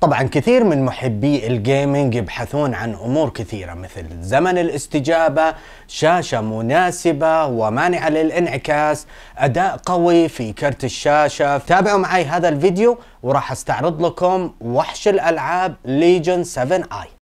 طبعا كثير من محبي الجيمنج يبحثون عن امور كثيره مثل زمن الاستجابه، شاشه مناسبه ومانعه للانعكاس، اداء قوي في كرت الشاشه، تابعوا معي هذا الفيديو وراح استعرض لكم وحش الالعاب ليجن 7 اي.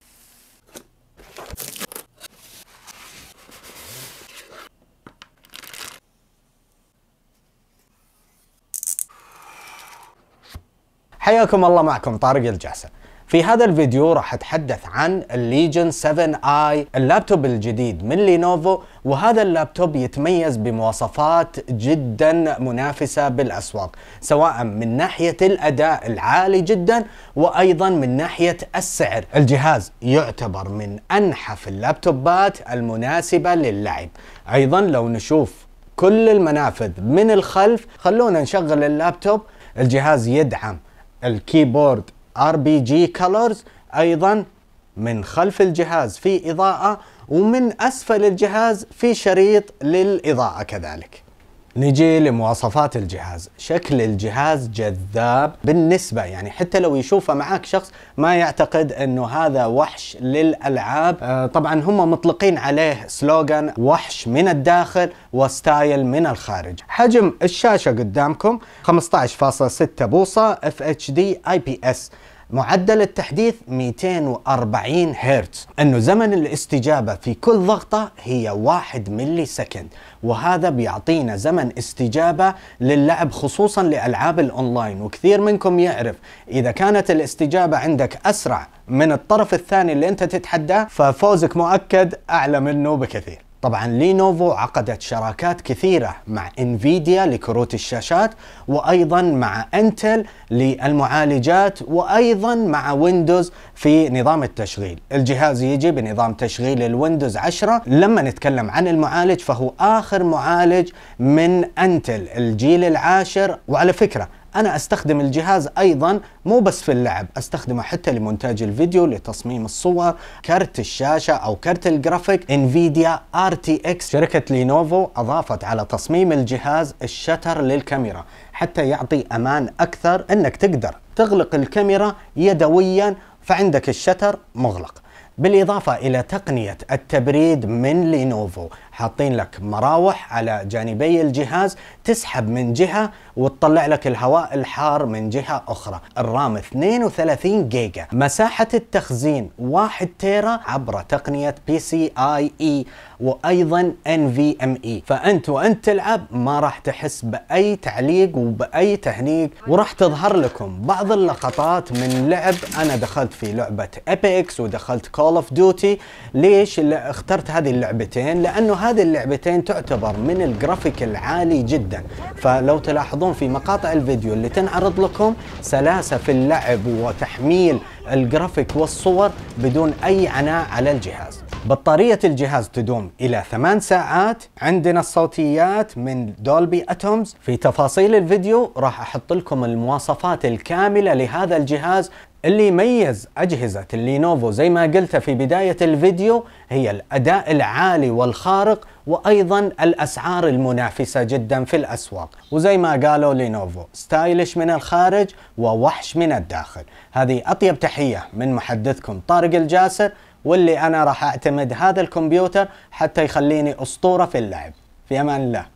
حياكم الله معكم طارق الجاسر في هذا الفيديو راح اتحدث عن الليجن 7 اي اللابتوب الجديد من لينوفو وهذا اللابتوب يتميز بمواصفات جدا منافسه بالاسواق سواء من ناحيه الاداء العالي جدا وايضا من ناحيه السعر الجهاز يعتبر من انحف اللابتوبات المناسبه للعب ايضا لو نشوف كل المنافذ من الخلف خلونا نشغل اللابتوب الجهاز يدعم الكيبورد ار بي جي كلرز ايضا من خلف الجهاز في اضاءه ومن اسفل الجهاز في شريط للاضاءه كذلك نجي لمواصفات الجهاز شكل الجهاز جذاب بالنسبة يعني حتى لو يشوفه معاك شخص ما يعتقد انه هذا وحش للألعاب آه طبعا هم مطلقين عليه سلوغان وحش من الداخل وستايل من الخارج حجم الشاشة قدامكم 15.6 بوصة FHD IPS معدل التحديث 240 هرتز انه زمن الاستجابة في كل ضغطة هي 1 ملي سكند وهذا بيعطينا زمن استجابة للعب خصوصا لألعاب الأونلاين وكثير منكم يعرف إذا كانت الاستجابة عندك أسرع من الطرف الثاني اللي أنت تتحداه ففوزك مؤكد أعلى منه بكثير طبعا لينوفو عقدت شراكات كثيرة مع انفيديا لكروت الشاشات وايضا مع انتل للمعالجات وايضا مع ويندوز في نظام التشغيل الجهاز يجي بنظام تشغيل الويندوز 10 لما نتكلم عن المعالج فهو اخر معالج من انتل الجيل العاشر وعلى فكرة انا استخدم الجهاز ايضا مو بس في اللعب استخدمه حتى لمونتاج الفيديو لتصميم الصور كرت الشاشه او كرت الجرافيك انفيديا ار تي اكس شركه لينوفو اضافت على تصميم الجهاز الشتر للكاميرا حتى يعطي امان اكثر انك تقدر تغلق الكاميرا يدويا فعندك الشتر مغلق بالاضافه الى تقنيه التبريد من لينوفو حاطين لك مراوح على جانبي الجهاز تسحب من جهة وتطلع لك الهواء الحار من جهة أخرى الرام 32 جيجا مساحة التخزين 1 تيرا عبر تقنية بي سي اي وايضا NVMe فانت وانت تلعب ما راح تحس باي تعليق وباي تهنيق وراح تظهر لكم بعض اللقطات من لعب انا دخلت في لعبة ابيكس ودخلت كول اوف ديوتي ليش اخترت هذه اللعبتين لانه هذه اللعبتين تعتبر من الجرافيك العالي جدا فلو تلاحظون في مقاطع الفيديو اللي تنعرض لكم سلاسة في اللعب وتحميل الجرافيك والصور بدون أي عناء على الجهاز بطارية الجهاز تدوم إلى ثمان ساعات عندنا الصوتيات من دولبي أتومز في تفاصيل الفيديو راح أحط لكم المواصفات الكاملة لهذا الجهاز اللي يميز أجهزة اللينوفو زي ما قلت في بداية الفيديو هي الأداء العالي والخارق وأيضا الأسعار المنافسة جدا في الأسواق وزي ما قالوا لينوفو ستايلش من الخارج ووحش من الداخل هذه أطيب تحية من محدثكم طارق الجاسر واللي أنا راح أعتمد هذا الكمبيوتر حتى يخليني أسطورة في اللعب في أمان الله